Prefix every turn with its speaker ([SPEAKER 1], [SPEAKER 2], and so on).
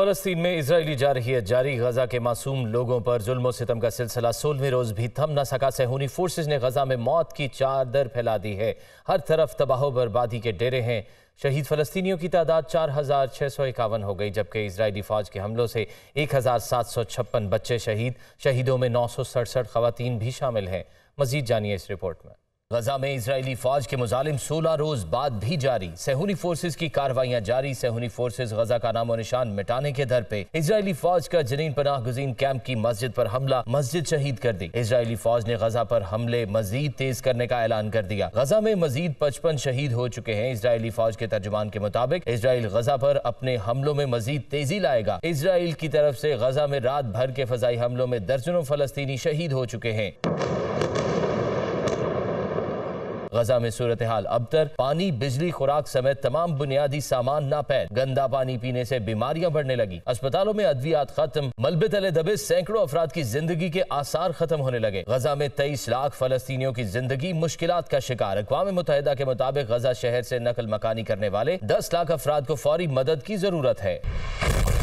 [SPEAKER 1] फलस्तीन में इसराइली जारहियत जारी गजा के मासूम लोगों पर जुल्म सितम का सिलसिला सोलहवें रोज़ भी थम न सका सहूनी फोर्सेज ने गजा में मौत की चादर फैला दी है हर तरफ तबाह बर्बादी के डेरे हैं शहीद फ़लस्तियों की तादाद चार हज़ार छः सौ इक्यावन हो गई जबकि इसराइली फ़ौज के हमलों से एक हज़ार सात सौ छप्पन बच्चे शहीद शहीदों में नौ सौ सड़सठ खवतिन भी शामिल हैं मजीद जानिए इस रिपोर्ट में गजा में इसराइली फौज के मुजालिम 16 रोज बाद भी जारी सहूनी फोर्सेज की कार्रवाइयां जारी सहूनी फोर्सेज गजा का नामो निशान मिटाने के दर पे इसराइली फौज का जनीन पनाह गुजीन कैंप की मस्जिद पर हमला मस्जिद शहीद कर दी इसराइली फौज ने गजा पर हमले मजीद तेज करने का ऐलान कर दिया गजा में मजीद पचपन शहीद हो चुके हैं इसराइली फौज के तर्जुमान के मुताबिक इसराइल गजा पर अपने हमलों में मजीद तेजी लाएगा इसराइल की तरफ से गजा में रात भर के फजाई हमलों में दर्जनों फलस्तीनी शहीद हो चुके हैं गजा में सूरत हाल अबतर पानी बिजली खुराक समेत तमाम बुनियादी सामान नापैद गंदा पानी पीने से बीमारियां बढ़ने लगी अस्पतालों में अद्वियात खत्म मलबे तले दबे सैकड़ों अफराद की जिंदगी के आसार खत्म होने लगे गजा में तेईस लाख फलस्तियों की जिंदगी मुश्किल का शिकार अकवा मुतहदा के मुताबिक गजा शहर से नकल मकानी करने वाले दस लाख अफराद को फौरी मदद की जरूरत है